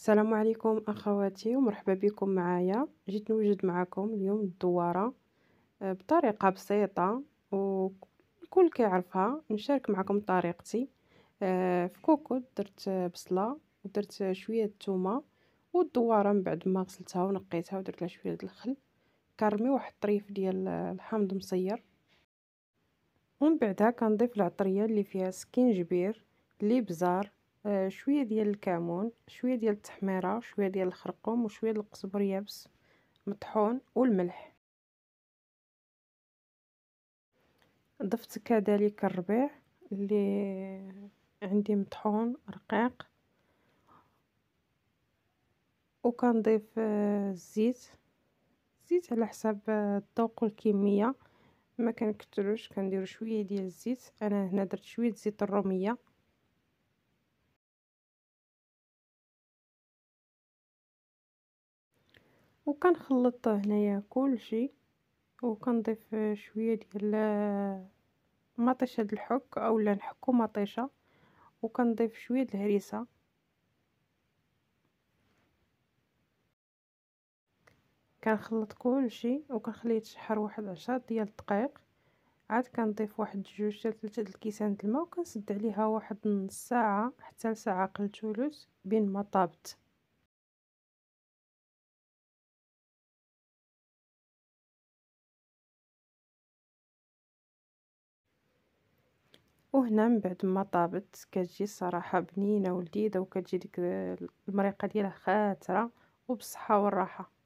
السلام عليكم اخواتي ومرحبا بكم معايا جيت نوجد معكم اليوم الدواره آه، بطريقه بسيطه وكل كيعرفها نشارك معكم طريقتي آه، في كوكو درت بصله ودرت شويه الثومه والدواره من بعد ما غسلتها ونقيتها ودرت لها شويه الخل كرمي واحد الطريف ديال الحامض مصير ومن بعدها كنضيف العطريه اللي فيها سكينجبير ليبزار آه، شويه ديال الكمون شويه ديال التحميره شويه ديال الخرقوم وشويه ديال القزبر يابس مطحون والملح ضفت كذلك الربيع اللي عندي مطحون رقيق وكنضيف آه، الزيت الزيت على حساب آه، الذوق والكميه ما كنكثروش كنديروا شويه ديال الزيت انا هنا درت شويه زيت الروميه وكنخلط هنايا كلشي وكنضيف شويه ديال مطيشه د الحك اولا نحكو مطيشه وكنضيف شويه د الهريسه كنخلط كلشي وكنخليه يتشحر واحد 10 ديال الدقائق عاد كنضيف واحد جوج حتى ثلاثه د الكيسان د الماء وكنسد عليها واحد نص ساعه حتى لساعه قل ثلث بين ما طابت وهنا من بعد ما طابت كتجي الصراحه بنينه ولذيذه وكتجي ديك المريقه ديالها خاتره وبالصحه والراحه